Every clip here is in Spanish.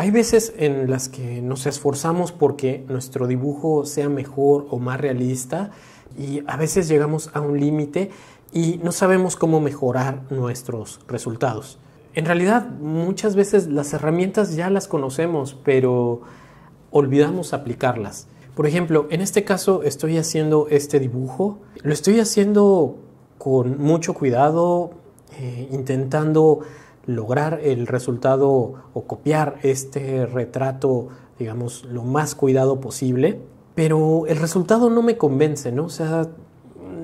Hay veces en las que nos esforzamos porque nuestro dibujo sea mejor o más realista y a veces llegamos a un límite y no sabemos cómo mejorar nuestros resultados. En realidad muchas veces las herramientas ya las conocemos, pero olvidamos aplicarlas. Por ejemplo, en este caso estoy haciendo este dibujo, lo estoy haciendo con mucho cuidado, eh, intentando lograr el resultado o copiar este retrato, digamos, lo más cuidado posible, pero el resultado no me convence, ¿no? O sea,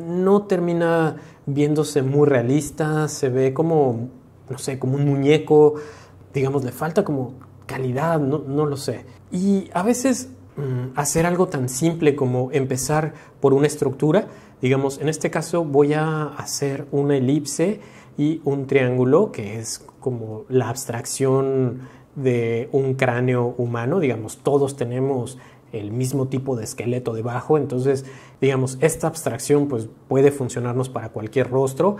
no termina viéndose muy realista, se ve como, no sé, como un muñeco, digamos, le falta como calidad, no, no lo sé. Y a veces mm, hacer algo tan simple como empezar por una estructura, digamos, en este caso voy a hacer una elipse y un triángulo que es como la abstracción de un cráneo humano, digamos, todos tenemos el mismo tipo de esqueleto debajo, entonces, digamos, esta abstracción pues puede funcionarnos para cualquier rostro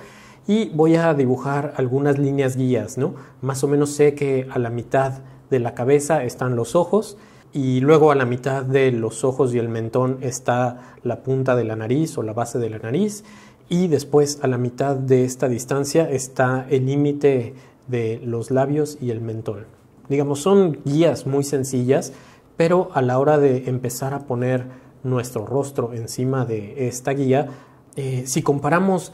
y voy a dibujar algunas líneas guías, ¿no? Más o menos sé que a la mitad de la cabeza están los ojos y luego a la mitad de los ojos y el mentón está la punta de la nariz o la base de la nariz y después a la mitad de esta distancia está el límite de los labios y el mentón. Digamos, son guías muy sencillas, pero a la hora de empezar a poner nuestro rostro encima de esta guía, eh, si comparamos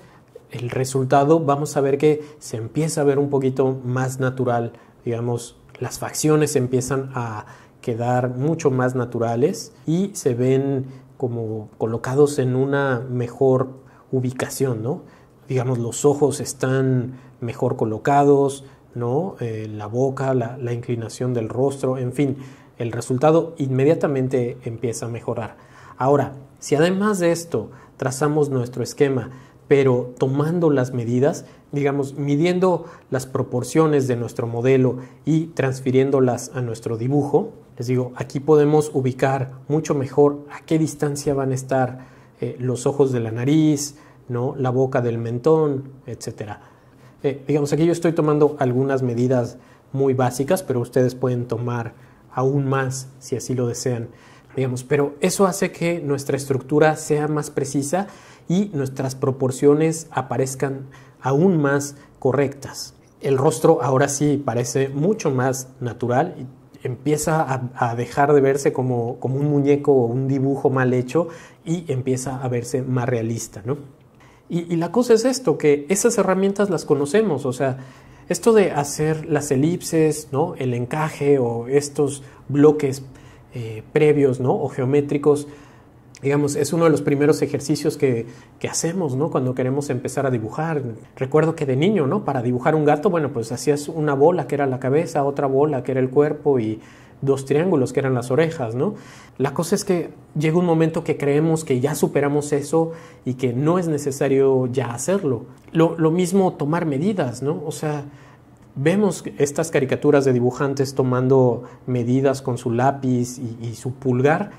el resultado, vamos a ver que se empieza a ver un poquito más natural, digamos, las facciones empiezan a quedar mucho más naturales y se ven como colocados en una mejor ubicación, ¿no? Digamos, los ojos están mejor colocados, ¿no? Eh, la boca, la, la, inclinación del rostro, en fin, el resultado inmediatamente empieza a mejorar. Ahora, si además de esto trazamos nuestro esquema, pero tomando las medidas, digamos, midiendo las proporciones de nuestro modelo y transfiriéndolas a nuestro dibujo, les digo, aquí podemos ubicar mucho mejor a qué distancia van a estar eh, los ojos de la nariz, ¿no? la boca del mentón, etc. Eh, digamos, aquí yo estoy tomando algunas medidas muy básicas, pero ustedes pueden tomar aún más si así lo desean. Digamos, pero eso hace que nuestra estructura sea más precisa y nuestras proporciones aparezcan aún más correctas. El rostro ahora sí parece mucho más natural empieza a, dejar de verse como, un muñeco o un dibujo mal hecho y empieza a verse más realista, Y, la cosa es esto, que esas herramientas las conocemos, o sea, esto de hacer las elipses, ¿no? El encaje o estos bloques eh, previos, ¿no? O geométricos, digamos, es uno de los primeros ejercicios que, hacemos, ¿no? Cuando queremos empezar a dibujar. Recuerdo que de niño, ¿no? Para dibujar un gato, bueno, pues hacías una bola que era la cabeza, otra bola que era el cuerpo y dos triángulos que eran las orejas, ¿no? La cosa es que llega un momento que creemos que ya superamos eso y que no es necesario ya hacerlo. Lo, lo mismo tomar medidas, ¿no? O sea, vemos estas caricaturas de dibujantes tomando medidas con su lápiz y, y su pulgar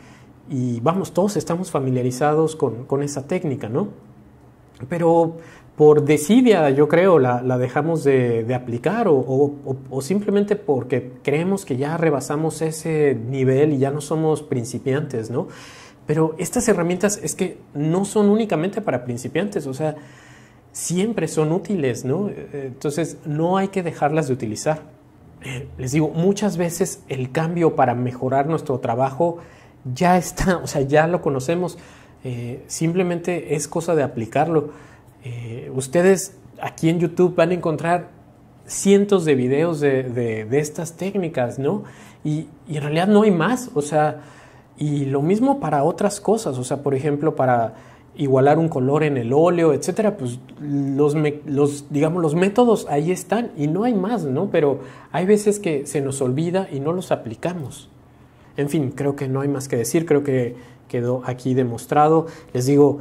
y vamos, todos estamos familiarizados con, con esa técnica, ¿no? Pero por desidia, yo creo, la, la dejamos de, de aplicar o, o, o, simplemente porque creemos que ya rebasamos ese nivel y ya no somos principiantes, ¿no? Pero estas herramientas es que no son únicamente para principiantes, o sea, siempre son útiles, ¿no? Entonces, no hay que dejarlas de utilizar. Eh, les digo, muchas veces el cambio para mejorar nuestro trabajo ya está, o sea, ya lo conocemos. Eh, simplemente es cosa de aplicarlo. Eh, ustedes aquí en YouTube van a encontrar cientos de videos de, estas técnicas, ¿no? Y, en realidad no hay más, o sea, y lo mismo para otras cosas, o sea, por ejemplo, para igualar un color en el óleo, etcétera, pues los, digamos, los métodos ahí están y no hay más, ¿no? Pero hay veces que se nos olvida y no los aplicamos. En fin, creo que no hay más que decir, creo que quedó aquí demostrado. Les digo,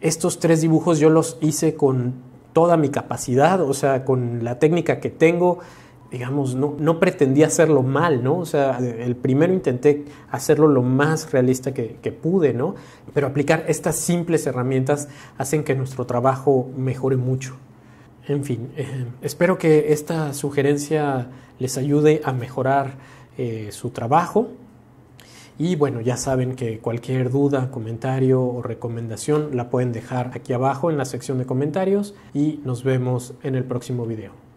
estos tres dibujos yo los hice con toda mi capacidad, o sea, con la técnica que tengo digamos, no, no, pretendí hacerlo mal, ¿no? O sea, el primero intenté hacerlo lo más realista que, pude, ¿no? Pero aplicar estas simples herramientas hacen que nuestro trabajo mejore mucho. En fin, eh, espero que esta sugerencia les ayude a mejorar eh, su trabajo. Y bueno, ya saben que cualquier duda, comentario o recomendación la pueden dejar aquí abajo en la sección de comentarios y nos vemos en el próximo video.